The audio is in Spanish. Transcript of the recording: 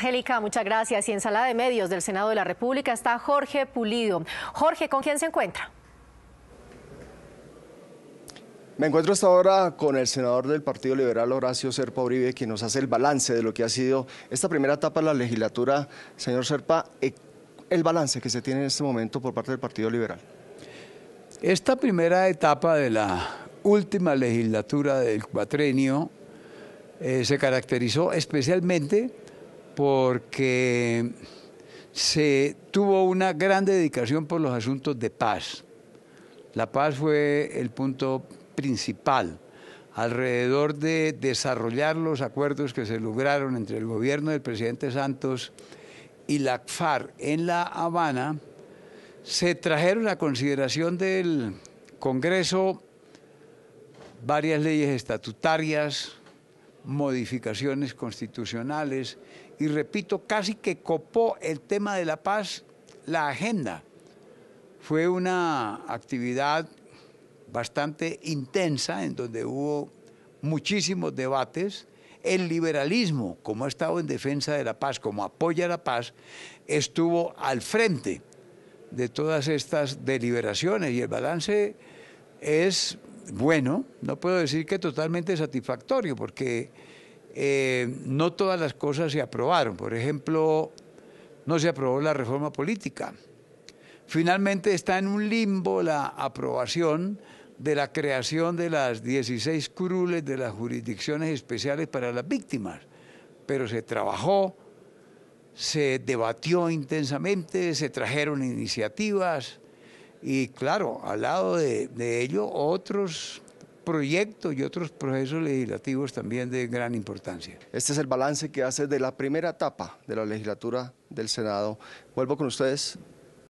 Angélica, muchas gracias. Y en sala de medios del Senado de la República está Jorge Pulido. Jorge, ¿con quién se encuentra? Me encuentro hasta ahora con el senador del Partido Liberal, Horacio Serpa Uribe, ...que nos hace el balance de lo que ha sido esta primera etapa de la legislatura. Señor Serpa, eh, el balance que se tiene en este momento por parte del Partido Liberal. Esta primera etapa de la última legislatura del cuatrenio eh, se caracterizó especialmente porque se tuvo una gran dedicación por los asuntos de paz. La paz fue el punto principal alrededor de desarrollar los acuerdos que se lograron entre el gobierno del presidente Santos y la FARC en La Habana, se trajeron a consideración del Congreso varias leyes estatutarias, modificaciones constitucionales y repito, casi que copó el tema de la paz la agenda. Fue una actividad bastante intensa en donde hubo muchísimos debates. El liberalismo, como ha estado en defensa de la paz, como apoya la paz, estuvo al frente de todas estas deliberaciones y el balance es bueno, no puedo decir que totalmente satisfactorio, porque eh, no todas las cosas se aprobaron. Por ejemplo, no se aprobó la reforma política. Finalmente está en un limbo la aprobación de la creación de las 16 curules de las jurisdicciones especiales para las víctimas, pero se trabajó, se debatió intensamente, se trajeron iniciativas, y claro, al lado de, ello otros proyectos y otros procesos legislativos también de gran importancia. Este es el balance que hace de la primera etapa de la legislatura del Senado. Vuelvo con ustedes,